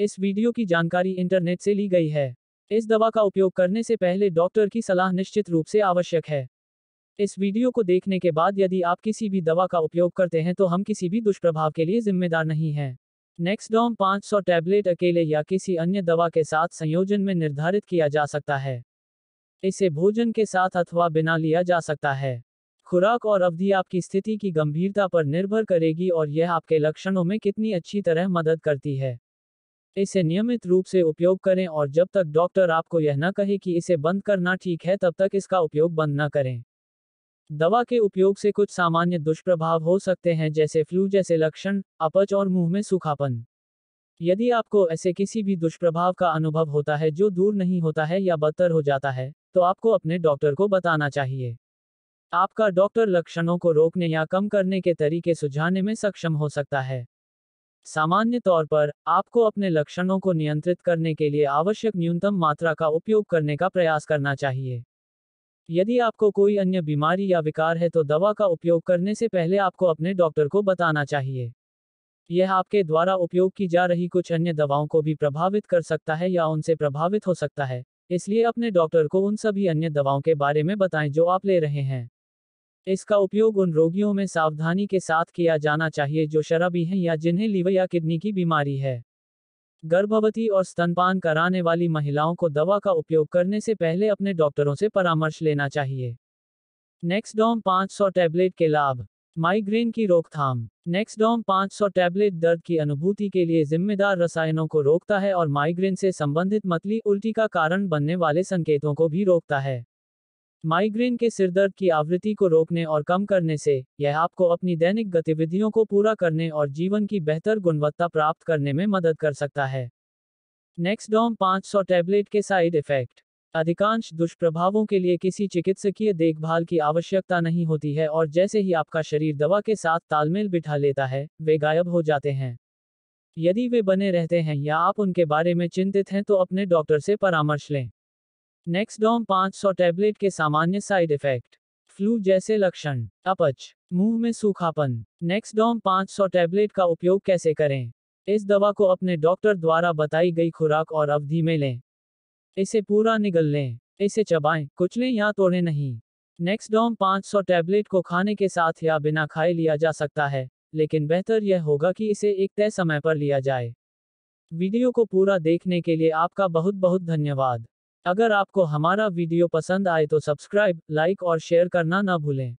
इस वीडियो की जानकारी इंटरनेट से ली गई है इस दवा का उपयोग करने से पहले डॉक्टर की सलाह निश्चित रूप से आवश्यक है इस वीडियो को देखने के बाद यदि आप किसी भी दवा का उपयोग करते हैं तो हम किसी भी दुष्प्रभाव के लिए जिम्मेदार नहीं हैं पाँच 500 टैबलेट अकेले या किसी अन्य दवा के साथ संयोजन में निर्धारित किया जा सकता है इसे भोजन के साथ अथवा बिना लिया जा सकता है खुराक और अवधि आपकी स्थिति की गंभीरता पर निर्भर करेगी और यह आपके लक्षणों में कितनी अच्छी तरह मदद करती है इसे नियमित रूप से उपयोग करें और जब तक डॉक्टर आपको यह न कहे कि इसे बंद करना ठीक है तब तक इसका उपयोग बंद न करें दवा के उपयोग से कुछ सामान्य दुष्प्रभाव हो सकते हैं जैसे फ्लू जैसे लक्षण अपच और मुंह में सूखापन यदि आपको ऐसे किसी भी दुष्प्रभाव का अनुभव होता है जो दूर नहीं होता है या बदतर हो जाता है तो आपको अपने डॉक्टर को बताना चाहिए आपका डॉक्टर लक्षणों को रोकने या कम करने के तरीके सुझाने में सक्षम हो सकता है सामान्य तौर पर आपको अपने लक्षणों को नियंत्रित करने के लिए आवश्यक न्यूनतम मात्रा का उपयोग करने का प्रयास करना चाहिए यदि आपको कोई अन्य बीमारी या विकार है तो दवा का उपयोग करने से पहले आपको अपने डॉक्टर को बताना चाहिए यह आपके द्वारा उपयोग की जा रही कुछ अन्य दवाओं को भी प्रभावित कर सकता है या उनसे प्रभावित हो सकता है इसलिए अपने डॉक्टर को उन सभी अन्य दवाओं के बारे में बताएं जो आप ले रहे हैं इसका उपयोग उन रोगियों में सावधानी के साथ किया जाना चाहिए जो शराबी हैं या जिन्हें लीवर या किडनी की बीमारी है गर्भवती और स्तनपान कराने वाली महिलाओं को दवा का उपयोग करने से पहले अपने डॉक्टरों से परामर्श लेना चाहिए पाँच 500 टैबलेट के लाभ माइग्रेन की रोकथाम पाँच 500 टैबलेट दर्द की अनुभूति के लिए जिम्मेदार रसायनों को रोकता है और माइग्रेन से संबंधित मतली उल्टी का कारण बनने वाले संकेतों को भी रोकता है माइग्रेन के सिरदर्द की आवृत्ति को रोकने और कम करने से यह आपको अपनी दैनिक गतिविधियों को पूरा करने और जीवन की बेहतर गुणवत्ता प्राप्त करने में मदद कर सकता है पाँच 500 टैबलेट के साइड इफेक्ट अधिकांश दुष्प्रभावों के लिए किसी चिकित्सकीय देखभाल की आवश्यकता नहीं होती है और जैसे ही आपका शरीर दवा के साथ तालमेल बिठा लेता है वे गायब हो जाते हैं यदि वे बने रहते हैं या आप उनके बारे में चिंतित हैं तो अपने डॉक्टर से परामर्श लें पाँच 500 टैबलेट के सामान्य साइड इफेक्ट फ्लू जैसे लक्षण अपच मुंह में सूखापन पाँच 500 टैबलेट का उपयोग कैसे करें इस दवा को अपने डॉक्टर द्वारा बताई गई खुराक और अवधि में लें इसे पूरा निगल लें इसे चबाएं कुचलें या तोड़ें नहीं पाँच 500 टैबलेट को खाने के साथ या बिना खाए लिया जा सकता है लेकिन बेहतर यह होगा कि इसे एक तय समय पर लिया जाए वीडियो को पूरा देखने के लिए आपका बहुत बहुत धन्यवाद अगर आपको हमारा वीडियो पसंद आए तो सब्सक्राइब लाइक और शेयर करना ना भूलें